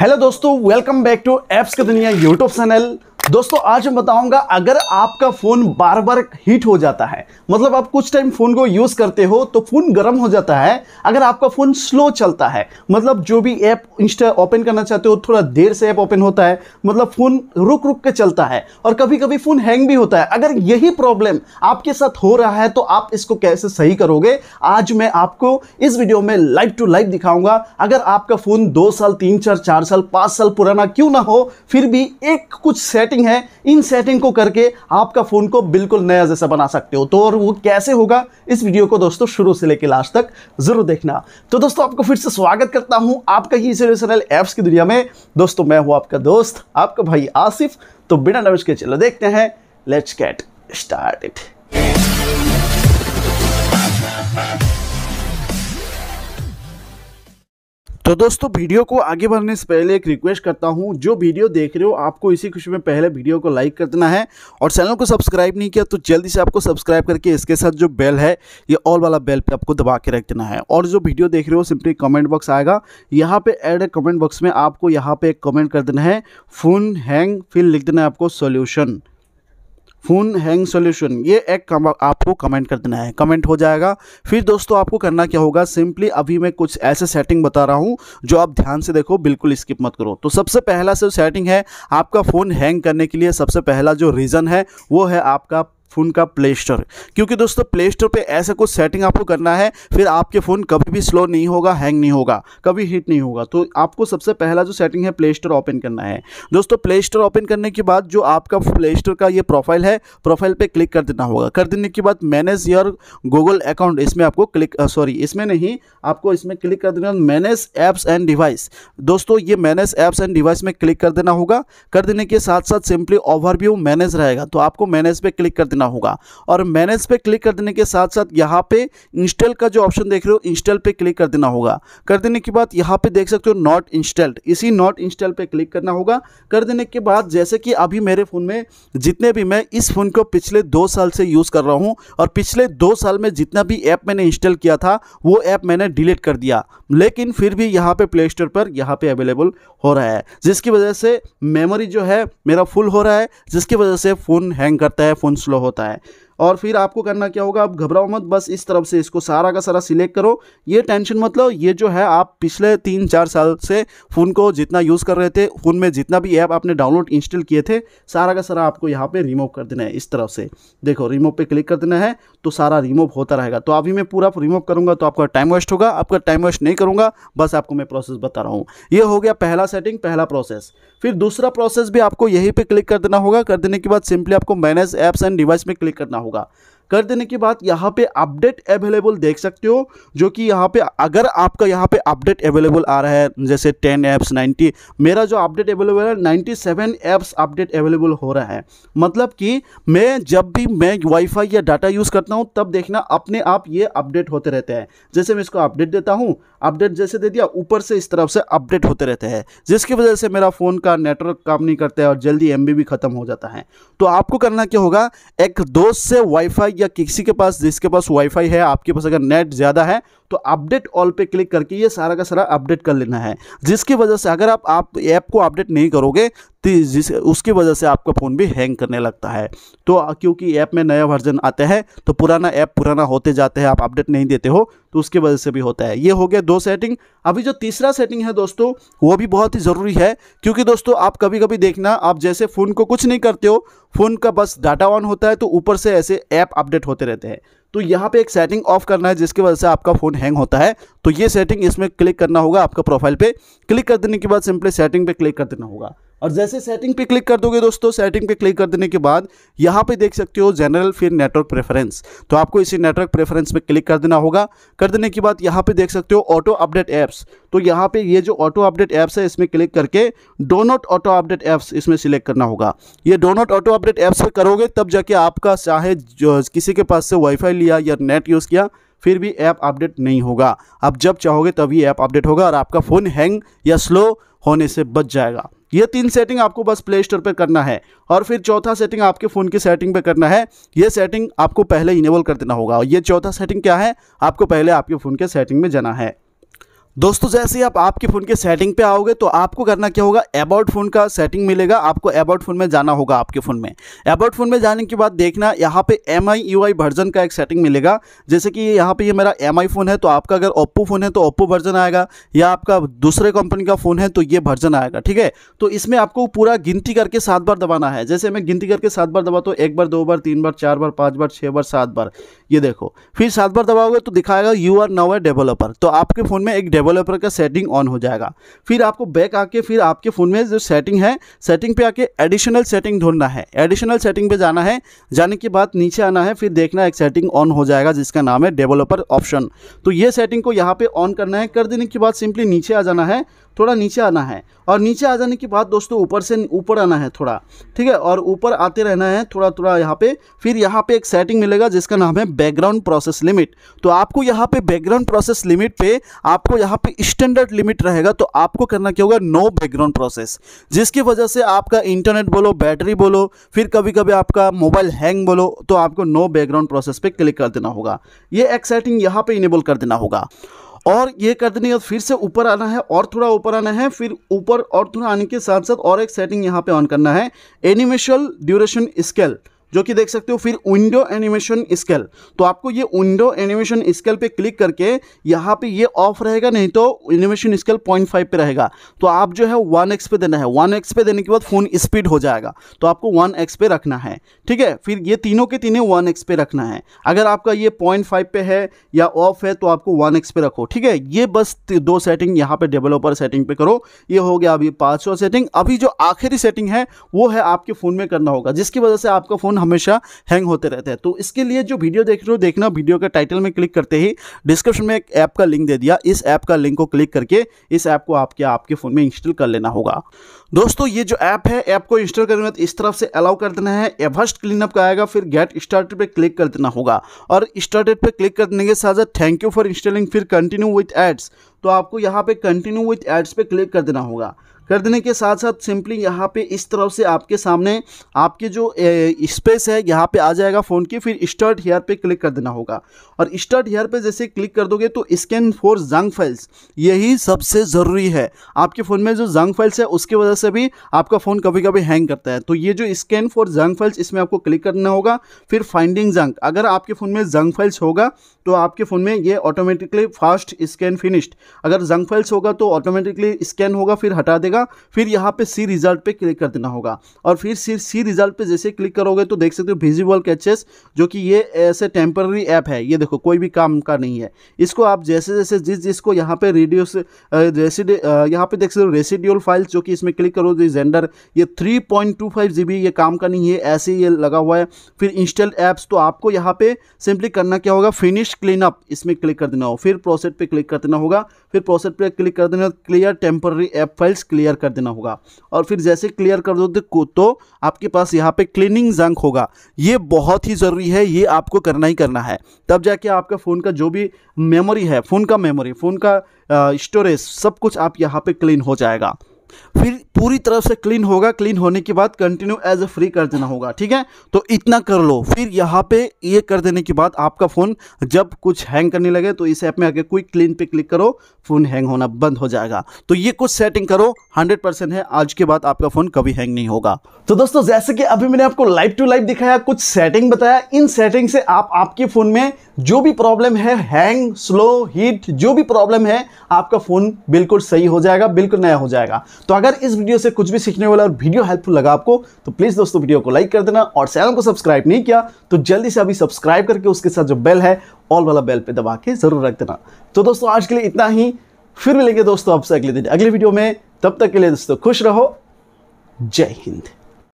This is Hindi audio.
हेलो दोस्तों वेलकम बैक टू एप्स की दुनिया यूट्यूब चैनल दोस्तों आज मैं बताऊंगा अगर आपका फ़ोन बार बार हीट हो जाता है मतलब आप कुछ टाइम फ़ोन को यूज़ करते हो तो फ़ोन गर्म हो जाता है अगर आपका फ़ोन स्लो चलता है मतलब जो भी ऐप इंस्टा ओपन करना चाहते हो थोड़ा देर से ऐप ओपन होता है मतलब फ़ोन रुक रुक के चलता है और कभी कभी फ़ोन हैंग भी होता है अगर यही प्रॉब्लम आपके साथ हो रहा है तो आप इसको कैसे सही करोगे आज मैं आपको इस वीडियो में लाइव टू लाइव दिखाऊंगा अगर आपका फ़ोन दो साल तीन चार चार साल पांच साल पुराना क्यों ना हो फिर भी एक कुछ सेटिंग सेटिंग है इन सेटिंग को करके आपका फ़ोन को बिल्कुल नया जैसा बना सकते हो तो और वो कैसे होगा इस वीडियो को दोस्तों शुरू से लेकर लास्ट तक ज़रूर देखना तो दोस्तों आपको फिर से स्वागत करता हूं आपका ही इंटरनेशनल एप्स की दुनिया में दोस्तों मैं हूं आपका दोस्त आपका भाई आसिफ तो बिना नविश के चलो देखते हैं लेट्स गेट स्टार्ट इट तो दोस्तों वीडियो को आगे बढ़ने से पहले एक रिक्वेस्ट करता हूं जो वीडियो देख रहे हो आपको इसी खुशी में पहले वीडियो को लाइक कर देना है और चैनल को सब्सक्राइब नहीं किया तो जल्दी से आपको सब्सक्राइब करके इसके साथ जो बेल है ये ऑल वाला बेल पे आपको दबा के रख देना है और जो वीडियो देख रहे हो सिंपली कमेंट बॉक्स आएगा यहाँ पर एड ए कमेंट बॉक्स में आपको यहाँ पर एक कमेंट कर देना है फोन हैंग फिर लिख देना है आपको सोल्यूशन फोन हैंग सोल्यूशन ये एक कम, आपको कमेंट कर देना है कमेंट हो जाएगा फिर दोस्तों आपको करना क्या होगा सिंपली अभी मैं कुछ ऐसे सेटिंग बता रहा हूँ जो आप ध्यान से देखो बिल्कुल स्किप मत करो तो सबसे पहला सेटिंग है आपका फ़ोन हैंग करने के लिए सबसे पहला जो रीज़न है वो है आपका फ़ोन का प्ले स्टोर क्योंकि दोस्तों प्ले स्टोर पर ऐसा कुछ सेटिंग आपको करना है फिर आपके फ़ोन कभी भी स्लो नहीं होगा हैंग नहीं होगा कभी हीट नहीं होगा तो आपको सबसे पहला जो सेटिंग है प्ले स्टोर ओपन करना है दोस्तों प्ले स्टोर ओपन करने के बाद जो आपका प्ले स्टोर का ये प्रोफाइल है प्रोफाइल पर क्लिक कर देना होगा कर देने के बाद मैनेज योर गूगल अकाउंट इसमें आपको क्लिक सॉरी इसमें नहीं आपको इसमें क्लिक कर देना मैनेज ऐप्स एंड डिवाइस दोस्तों ये मैनेज ऐप्स एंड डिवाइस में क्लिक कर देना होगा कर देने के साथ साथ सिंपली ओवरव्यू मैनेज रहेगा तो आपको मैनेज पे क्लिक कर देना करना होगा और मैनेज पे क्लिक कर देने के साथ साथ यहाँ पे इंस्टॉल का जो ऑप्शन देख रहे हो इंस्टॉल पे क्लिक कर देना होगा कर देने के बाद यहाँ पे देख सकते हो नॉट इंस्टॉल्ड इसी नॉट इंस्टॉल पे क्लिक करना होगा कर देने के बाद जैसे कि अभी मेरे फ़ोन में जितने भी मैं इस फ़ोन को पिछले दो साल से यूज़ कर रहा हूँ और पिछले दो साल में जितना भी ऐप मैंने इंस्टॉल किया था वो ऐप मैंने डिलीट कर दिया लेकिन फिर भी यहाँ पे प्ले स्टोर पर यहाँ पे अवेलेबल हो रहा है जिसकी वजह से मेमोरी जो है मेरा फुल हो रहा है जिसकी वजह से फ़ोन हैंग करता है फ़ोन स्लो होता है और फिर आपको करना क्या होगा आप घबराओ मत बस इस तरफ से इसको सारा का सारा सिलेक्ट करो ये टेंशन मतलब ये जो है आप पिछले तीन चार साल से फ़ोन को जितना यूज़ कर रहे थे फ़ोन में जितना भी ऐप आपने डाउनलोड इंस्टॉल किए थे सारा का सारा आपको यहाँ पे रिमूव कर देना है इस तरफ से देखो रिमूव पे क्लिक कर देना है तो सारा रिमूव होता रहेगा तो अभी मैं पूरा रिमूव करूँगा तो आपका टाइम वेस्ट होगा आपका टाइम वेस्ट नहीं करूँगा बस आपको मैं प्रोसेस बता रहा हूँ ये हो गया पहला सेटिंग पहला प्रोसेस फिर दूसरा प्रोसेस भी आपको यहीं पर क्लिक कर देना होगा कर देने के बाद सिंपली आपको मैनेज ऐप्स एंड डिवाइस में क्लिक करना होगा 方が कर देने के बाद यहाँ पे अपडेट अवेलेबल देख सकते हो जो कि यहाँ पे अगर आपका यहाँ पे अपडेट अवेलेबल आ रहा है जैसे 10 ऐप्स 90 मेरा जो अपडेट अवेलेबल है 97 ऐप्स अपडेट अवेलेबल हो रहा है मतलब कि मैं जब भी मैं वाईफाई या डाटा यूज़ करता हूँ तब देखना अपने आप ये अपडेट होते रहते हैं जैसे मैं इसको अपडेट देता हूँ अपडेट जैसे दे दिया ऊपर से इस तरफ से अपडेट होते रहते हैं जिसकी वजह से मेरा फ़ोन का नेटवर्क काम नहीं करता है और जल्दी एम भी ख़त्म हो जाता है तो आपको करना क्या होगा एक दोस्त से वाईफाई या किसी के पास जिसके पास वाईफाई है आपके पास अगर नेट ज़्यादा है तो अपडेट ऑल पे क्लिक करके ये सारा का सारा अपडेट कर लेना है जिसकी वजह से अगर आप आप ऐप को अपडेट नहीं करोगे तो जिस उसकी वजह से आपका फ़ोन भी हैंग करने लगता है तो क्योंकि ऐप में नया वर्जन आते हैं तो पुराना ऐप पुराना होते जाते हैं आप अपडेट नहीं देते हो तो उसकी वजह से भी होता है ये हो गया दो सेटिंग अभी जो तीसरा सेटिंग है दोस्तों वो भी बहुत ही ज़रूरी है क्योंकि दोस्तों आप कभी कभी देखना आप जैसे फ़ोन को कुछ नहीं करते हो फ़ोन का बस डाटा ऑन होता है तो ऊपर से ऐसे ऐप अपडेट होते रहते हैं तो यहाँ पे एक सेटिंग ऑफ करना है जिसकी वजह से आपका फ़ोन हैंग होता है तो ये सेटिंग इसमें क्लिक करना होगा आपका प्रोफाइल पे क्लिक कर देने के बाद सिंपली सेटिंग पे क्लिक कर देना होगा और जैसे सेटिंग पे क्लिक कर दोगे दोस्तों सेटिंग पे क्लिक कर देने के बाद यहाँ पे देख सकते हो जनरल फिर नेटवर्क प्रेफरेंस तो आपको इसी नेटवर्क प्रेफरेंस पे क्लिक कर देना होगा कर देने के बाद यहाँ पे देख सकते हो ऑटो अपडेट ऐप्स तो यहाँ पे ये जो ऑटो अपडेट ऐप्स है इसमें क्लिक करके डोनोट ऑटो अपडेट ऐप्स इसमें सिलेक्ट करना होगा ये डोनोट ऑटो अपडेट ऐप्स पर करोगे तब जाके आपका चाहे किसी के पास से वाईफाई लिया या नेट यूज़ किया फिर भी ऐप अपडेट नहीं होगा आप जब चाहोगे तभी ऐप अपडेट होगा और आपका फ़ोन हैंग या स्लो होने से बच जाएगा ये तीन सेटिंग आपको बस प्ले स्टोर पर करना है और फिर चौथा सेटिंग आपके फ़ोन की सेटिंग पर करना है ये सेटिंग आपको पहले इनेबल कर देना होगा और ये चौथा सेटिंग क्या है आपको पहले आपके फ़ोन के सेटिंग में जाना है दोस्तों जैसे ही आप आपके फ़ोन के सेटिंग पे आओगे तो आपको करना क्या होगा अबाउट फ़ोन का सेटिंग मिलेगा आपको अबाउट फ़ोन में जाना होगा आपके फ़ोन में अबाउट फ़ोन में जाने के बाद देखना यहाँ पे M I U I version का एक सेटिंग मिलेगा जैसे कि यहाँ पे ये मेरा एम आई फ़ोन है तो आपका अगर ओप्पो फ़ोन है तो ओप्पो वर्जन आएगा या आपका दूसरे कंपनी का फ़ोन है तो ये वर्जन आएगा ठीक है तो इसमें आपको पूरा गिनती करके सात बार दबाना है जैसे मैं गिनती करके सात बार दबा तो एक बार दो बार तीन बार चार बार पाँच बार छः बार सात बार ये देखो फिर सात बार दबाओगे तो दिखाएगा you are now a developer तो आपके फ़ोन में एक डेवलपर का सेटिंग ऑन हो जाएगा फिर आपको बैक आके फिर आपके फ़ोन में जो सेटिंग है सेटिंग पे आके एडिशनल सेटिंग ढूंढना है एडिशनल सेटिंग पे जाना है जाने के बाद नीचे आना है फिर देखना एक सेटिंग ऑन हो जाएगा जिसका नाम है डेवलपर ऑप्शन तो ये सेटिंग को यहाँ पे ऑन करना है कर देने के बाद सिंपली नीचे आ जाना है थोड़ा नीचे आना है और नीचे आ जाने के बाद दोस्तों ऊपर से ऊपर आना है थोड़ा ठीक है और ऊपर आते रहना है थोड़ा थोड़ा यहाँ पे फिर यहाँ पे एक सेटिंग मिलेगा जिसका नाम है बैकग्राउंड प्रोसेस लिमिट तो आपको यहाँ पे बैकग्राउंड प्रोसेस लिमिट पे आपको यहाँ यहाँ पे स्टैंडर्ड लिमिट रहेगा तो आपको करना क्या होगा नो बैकग्राउंड प्रोसेस जिसकी वजह से आपका इंटरनेट बोलो बैटरी बोलो फिर कभी कभी आपका मोबाइल हैंग बोलो तो आपको नो बैकग्राउंड प्रोसेस पे क्लिक कर देना होगा ये एक्साइटिंग यहाँ पे इनेबल कर देना होगा और ये कर देने के फिर से ऊपर आना है और थोड़ा ऊपर आना है फिर ऊपर और थोड़ा आने के साथ साथ और एक सेटिंग यहाँ पे ऑन करना है एनिमेशन ड्यूरेशन स्केल जो कि देख सकते हो फिर विंडो एनिमेशन स्केल तो आपको ये विंडो एनिमेशन स्केल पे क्लिक करके यहाँ पे ये ऑफ रहेगा नहीं तो एनिमेशन स्केल पॉइंट फाइव पे रहेगा तो आप जो है वन एक्स पे देना है वन एक्स पे देने के बाद फ़ोन स्पीड हो जाएगा तो आपको वन एक्स पे रखना है ठीक है फिर ये तीनों के तीनों वन एक्स पे रखना है अगर आपका ये पॉइंट फाइव पे है या ऑफ है तो आपको वन एक्स पे रखो ठीक है ये बस दो सेटिंग यहाँ पर डेवलपर सेटिंग पे करो ये हो गया अभी पाँचवा सेटिंग अभी जो आखिरी सेटिंग है वो है आपके फ़ोन में करना होगा जिसकी वजह से आपका फ़ोन फ़ोन हमेशा हैंग होते रहते हैं तो इसके लिए जो वीडियो देख रहे हो देखना वीडियो के टाइटल में क्लिक करते ही डिस्क्रिप्शन में एक ऐप का लिंक दे दिया इस ऐप का लिंक को क्लिक करके इस ऐप को आपके आपके फ़ोन में इंस्टॉल कर लेना होगा दोस्तों ये जो ऐप है ऐप को इंस्टॉल करने में इस तरफ से अलाउ कर देना है एवस्ट क्लीनअप का आएगा फिर गेट स्टार्टेड पे क्लिक कर देना होगा और स्टार्टेड पे क्लिक कर देने के साथ साथ थैंक यू फॉर इंस्टॉलिंग फिर कंटिन्यू विथ एड्स तो आपको यहाँ पे कंटिन्यू विथ एड्स पे क्लिक कर देना होगा कर देने के साथ साथ सिंपली यहाँ पे इस तरफ से आपके सामने आपके जो स्पेस है यहाँ पे आ जाएगा फ़ोन की फिर स्टार्ट हेयर पे क्लिक कर देना होगा और स्टार्ट हेयर पे जैसे क्लिक कर दोगे तो स्कैन फॉर जंग फाइल्स यही सबसे ज़रूरी है आपके फ़ोन में जो जंग फाइल्स है उसकी वजह से भी आपका फ़ोन कभी कभी हैंग करता है तो ये जो स्कैन फॉर जंग फाइल्स इसमें आपको क्लिक करना होगा फिर फाइंडिंग जंग अगर आपके फ़ोन में जंग फाइल्स होगा तो आपके फ़ोन में ये ऑटोमेटिकली फास्ट स्कैन फिनिश्ड अगर जंग फाइल्स होगा तो ऑटोमेटिकली स्कैन होगा फिर हटा देगा जाएगा फिर यहाँ पे सी रिजल्ट पे क्लिक कर देना होगा और फिर सिर्फ सी रिजल्ट पे जैसे क्लिक करोगे तो देख सकते हो विजिबल कैचेस जो कि ये ऐसे टेम्पररी ऐप है ये देखो कोई भी काम का नहीं है इसको आप जैसे जैसे जिस जिसको यहाँ पे रेडियोस रेसिड यहाँ पे देख सकते हो रेसिड्यूल फाइल्स जो कि इसमें क्लिक करो जो जेंडर ये थ्री पॉइंट ये काम का नहीं है ऐसे ये लगा हुआ है फिर इंस्टॉल ऐप्स तो आपको यहाँ पे सिंपली करना क्या होगा फिनिश क्लीन अप इसमें क्लिक कर देना हो फिर प्रोसेट पर क्लिक कर देना होगा फिर प्रोसेट पर क्लिक कर देना clear temporary app files clear clear कर देना होगा और फिर जैसे क्लियर कर दो तो आपके पास यहाँ पे क्लीनिंग जंक होगा ये बहुत ही ज़रूरी है ये आपको करना ही करना है तब जाके आपका फ़ोन का जो भी मेमोरी है फ़ोन का मेमोरी फ़ोन का स्टोरेज सब कुछ आप यहाँ पे क्लीन हो जाएगा फिर पूरी तरफ से क्लीन होगा क्लीन होने के बाद कंटिन्यू एज ए फ्री कर देना होगा ठीक है तो इतना कर लो फिर यहाँ पे ये कर देने के बाद आपका फ़ोन जब कुछ हैंग करने लगे तो इस ऐप में आके क्विक क्लीन पे क्लिक करो फ़ोन हैंग होना बंद हो जाएगा तो ये कुछ सेटिंग करो 100% है आज के बाद आपका फ़ोन कभी हैंग नहीं होगा तो दोस्तों जैसे कि अभी मैंने आपको लाइव टू लाइव दिखाया कुछ सेटिंग बताया इन सेटिंग से आप आपके फ़ोन में जो भी प्रॉब्लम है हैंग स्लो हीट जो भी प्रॉब्लम है आपका फ़ोन बिल्कुल सही हो जाएगा बिल्कुल नया हो जाएगा तो अगर इस वीडियो से कुछ भी सीखने वाला और वीडियो हेल्पफुल लगा आपको तो प्लीज़ दोस्तों वीडियो को लाइक कर देना और चैनल को सब्सक्राइब नहीं किया तो जल्दी से अभी सब्सक्राइब करके उसके साथ जो बेल है ऑल वाला बेल पर दबा के ज़रूर रख देना तो दोस्तों आज के लिए इतना ही फिर मिलेंगे दोस्तों आपसे अगले दिन अगले वीडियो में तब तक के लिए दोस्तों खुश रहो जय हिंद